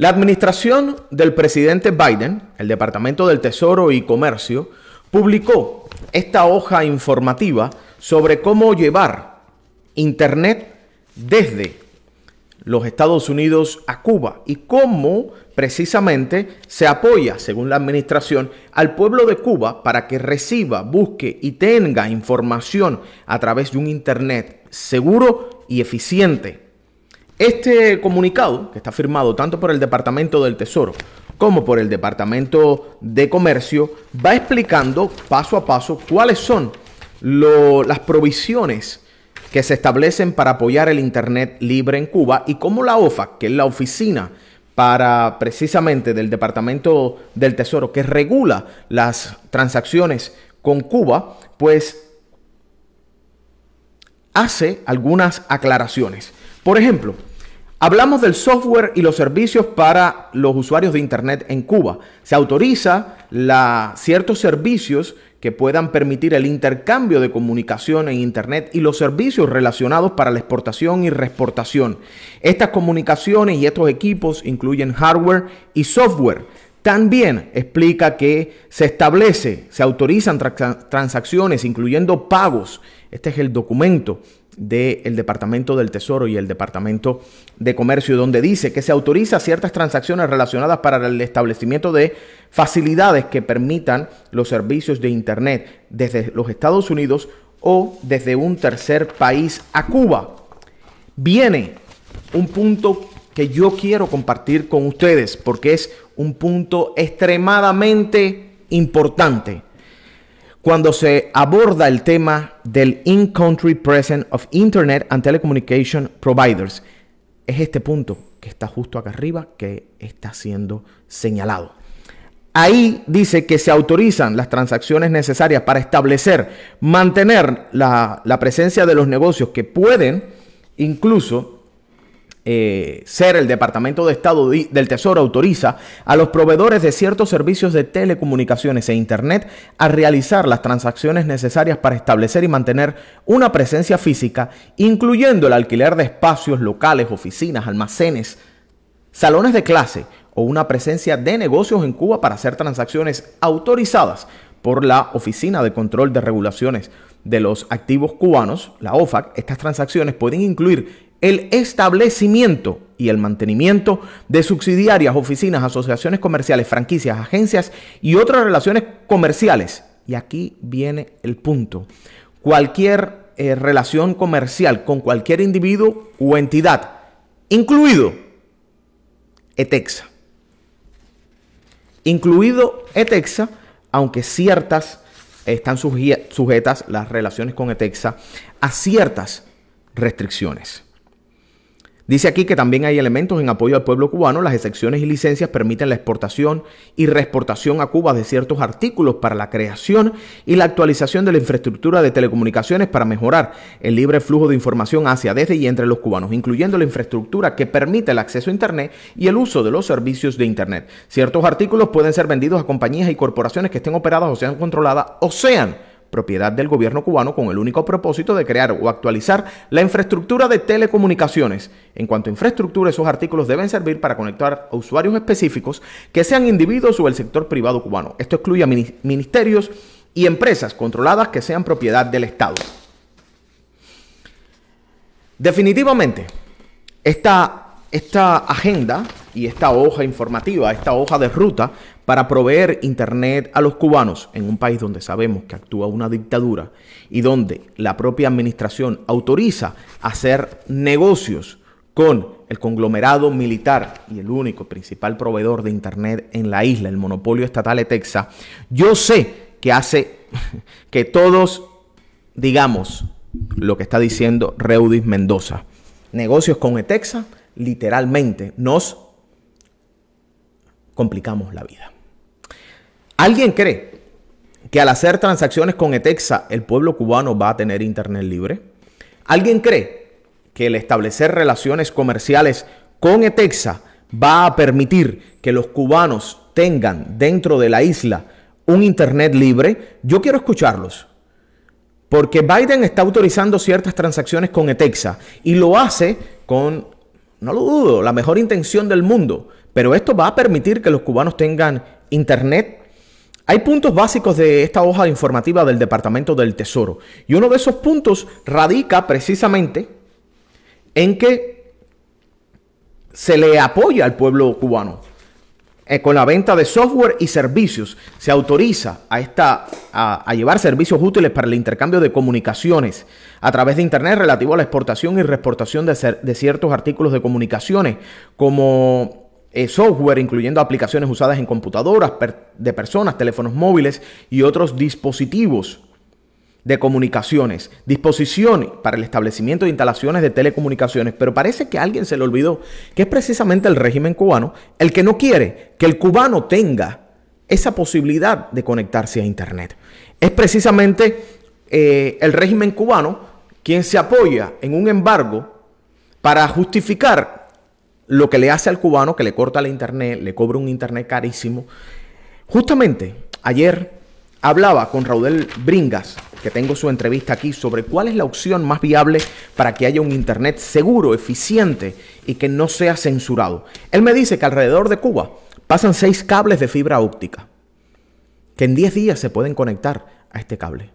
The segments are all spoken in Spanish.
La administración del presidente Biden, el Departamento del Tesoro y Comercio, publicó esta hoja informativa sobre cómo llevar Internet desde los Estados Unidos a Cuba y cómo precisamente se apoya, según la administración, al pueblo de Cuba para que reciba, busque y tenga información a través de un Internet seguro y eficiente este comunicado, que está firmado tanto por el Departamento del Tesoro como por el Departamento de Comercio, va explicando paso a paso cuáles son las provisiones que se establecen para apoyar el Internet libre en Cuba y cómo la OFA, que es la oficina para precisamente del Departamento del Tesoro que regula las transacciones con Cuba, pues hace algunas aclaraciones. Por ejemplo, hablamos del software y los servicios para los usuarios de Internet en Cuba. Se autoriza la, ciertos servicios que puedan permitir el intercambio de comunicación en Internet y los servicios relacionados para la exportación y reexportación. Estas comunicaciones y estos equipos incluyen hardware y software. También explica que se establece, se autorizan transacciones, incluyendo pagos. Este es el documento del Departamento del Tesoro y el Departamento de Comercio, donde dice que se autoriza ciertas transacciones relacionadas para el establecimiento de facilidades que permitan los servicios de Internet desde los Estados Unidos o desde un tercer país a Cuba. Viene un punto que yo quiero compartir con ustedes porque es un punto extremadamente importante cuando se aborda el tema del in-country presence of Internet and Telecommunication Providers. Es este punto que está justo acá arriba que está siendo señalado. Ahí dice que se autorizan las transacciones necesarias para establecer, mantener la, la presencia de los negocios que pueden incluso eh, ser el Departamento de Estado del Tesoro autoriza a los proveedores de ciertos servicios de telecomunicaciones e Internet a realizar las transacciones necesarias para establecer y mantener una presencia física, incluyendo el alquiler de espacios locales, oficinas, almacenes, salones de clase o una presencia de negocios en Cuba para hacer transacciones autorizadas por la Oficina de Control de Regulaciones de los Activos Cubanos, la OFAC. Estas transacciones pueden incluir el establecimiento y el mantenimiento de subsidiarias, oficinas, asociaciones comerciales, franquicias, agencias y otras relaciones comerciales. Y aquí viene el punto. Cualquier eh, relación comercial con cualquier individuo o entidad, incluido ETEXA. Incluido ETEXA, aunque ciertas están sujetas las relaciones con ETEXA a ciertas restricciones. Dice aquí que también hay elementos en apoyo al pueblo cubano. Las excepciones y licencias permiten la exportación y reexportación a Cuba de ciertos artículos para la creación y la actualización de la infraestructura de telecomunicaciones para mejorar el libre flujo de información hacia, desde y entre los cubanos, incluyendo la infraestructura que permite el acceso a Internet y el uso de los servicios de Internet. Ciertos artículos pueden ser vendidos a compañías y corporaciones que estén operadas o sean controladas o sean propiedad del gobierno cubano con el único propósito de crear o actualizar la infraestructura de telecomunicaciones. En cuanto a infraestructura, esos artículos deben servir para conectar a usuarios específicos que sean individuos o el sector privado cubano. Esto excluye a ministerios y empresas controladas que sean propiedad del Estado. Definitivamente, esta esta agenda y esta hoja informativa, esta hoja de ruta para proveer Internet a los cubanos en un país donde sabemos que actúa una dictadura y donde la propia administración autoriza hacer negocios con el conglomerado militar y el único principal proveedor de Internet en la isla, el monopolio estatal etexa. yo sé que hace que todos digamos lo que está diciendo Reudis Mendoza. Negocios con Etexa, literalmente nos complicamos la vida. ¿Alguien cree que al hacer transacciones con Etexa el pueblo cubano va a tener internet libre? ¿Alguien cree que el establecer relaciones comerciales con Etexa va a permitir que los cubanos tengan dentro de la isla un internet libre? Yo quiero escucharlos. Porque Biden está autorizando ciertas transacciones con Etexa y lo hace con no lo dudo, la mejor intención del mundo, pero esto va a permitir que los cubanos tengan internet. Hay puntos básicos de esta hoja informativa del Departamento del Tesoro y uno de esos puntos radica precisamente en que se le apoya al pueblo cubano. Eh, con la venta de software y servicios. Se autoriza a, esta, a, llevar servicios útiles para el intercambio de comunicaciones a través de Internet relativo a la exportación y reexportación de, ciertos artículos de comunicaciones, como eh, software, incluyendo aplicaciones usadas en computadoras de personas, teléfonos móviles y otros dispositivos de comunicaciones, disposiciones para el establecimiento de instalaciones de telecomunicaciones, pero parece que alguien se le olvidó que es precisamente el régimen cubano el que no quiere que el cubano tenga esa posibilidad de conectarse a Internet. Es precisamente eh, el régimen cubano quien se apoya en un embargo para justificar lo que le hace al cubano, que le corta la Internet, le cobra un Internet carísimo. Justamente ayer hablaba con Raudel Bringas, que tengo su entrevista aquí sobre cuál es la opción más viable para que haya un Internet seguro, eficiente y que no sea censurado. Él me dice que alrededor de Cuba pasan seis cables de fibra óptica, que en 10 días se pueden conectar a este cable.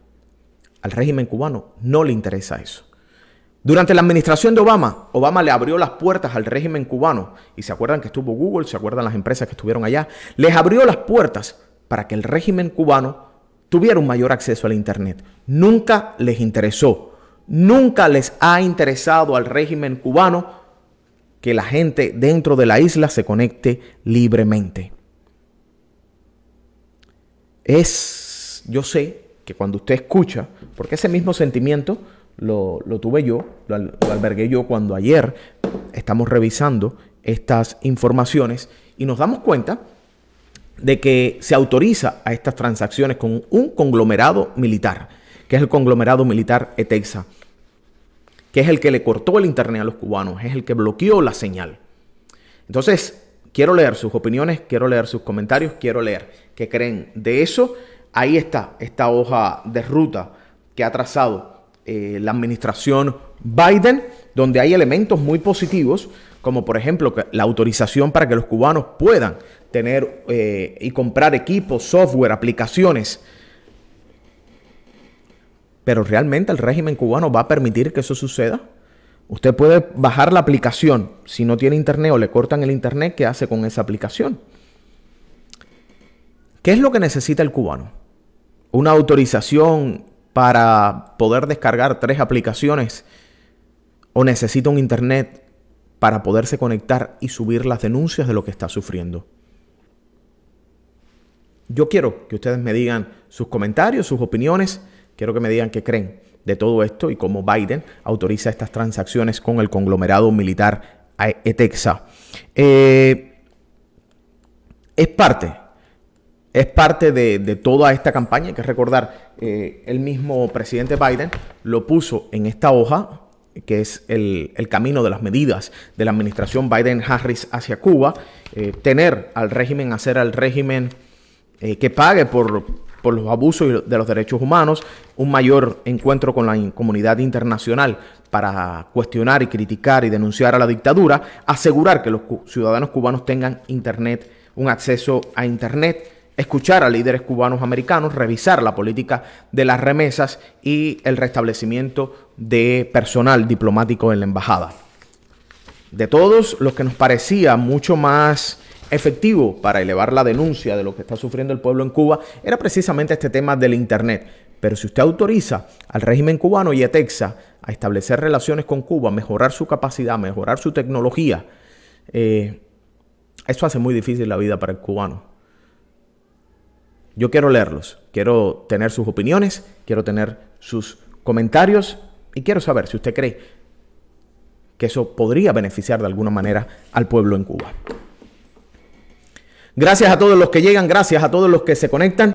Al régimen cubano no le interesa eso. Durante la administración de Obama, Obama le abrió las puertas al régimen cubano. Y se acuerdan que estuvo Google, se acuerdan las empresas que estuvieron allá. Les abrió las puertas para que el régimen cubano Tuvieron mayor acceso al Internet. Nunca les interesó, nunca les ha interesado al régimen cubano que la gente dentro de la isla se conecte libremente. Es, yo sé que cuando usted escucha, porque ese mismo sentimiento lo, tuve yo, lo albergué yo cuando ayer estamos revisando estas informaciones y nos damos cuenta de que se autoriza a estas transacciones con un conglomerado militar, que es el conglomerado militar ETEXA, que es el que le cortó el internet a los cubanos, es el que bloqueó la señal. Entonces, quiero leer sus opiniones, quiero leer sus comentarios, quiero leer qué creen de eso. Ahí está esta hoja de ruta que ha trazado eh, la administración Biden, donde hay elementos muy positivos, como por ejemplo la autorización para que los cubanos puedan tener eh, y comprar equipos, software, aplicaciones. Pero realmente el régimen cubano va a permitir que eso suceda. Usted puede bajar la aplicación. Si no tiene internet o le cortan el internet, ¿qué hace con esa aplicación? ¿Qué es lo que necesita el cubano? Una autorización para poder descargar tres aplicaciones o necesita un internet para poderse conectar y subir las denuncias de lo que está sufriendo. Yo quiero que ustedes me digan sus comentarios, sus opiniones, quiero que me digan qué creen de todo esto y cómo Biden autoriza estas transacciones con el conglomerado militar ETEXA. Eh, es parte, es parte de, toda esta campaña. Hay que recordar, eh, el mismo presidente Biden lo puso en esta hoja que es el, camino de las medidas de la administración Biden-Harris hacia Cuba, eh, tener al régimen, hacer al régimen eh, que pague por, por los abusos de los derechos humanos, un mayor encuentro con la comunidad internacional para cuestionar y criticar y denunciar a la dictadura, asegurar que los ciudadanos cubanos tengan Internet, un acceso a Internet escuchar a líderes cubanos americanos, revisar la política de las remesas y el restablecimiento de personal diplomático en la embajada. De todos los que nos parecía mucho más efectivo para elevar la denuncia de lo que está sufriendo el pueblo en Cuba era precisamente este tema del Internet. Pero si usted autoriza al régimen cubano y a Texas a establecer relaciones con Cuba, mejorar su capacidad, mejorar su tecnología, eh, eso hace muy difícil la vida para el cubano. Yo quiero leerlos, quiero tener sus opiniones, quiero tener sus comentarios y quiero saber si usted cree que eso podría beneficiar de alguna manera al pueblo en Cuba. Gracias a todos los que llegan, gracias a todos los que se conectan.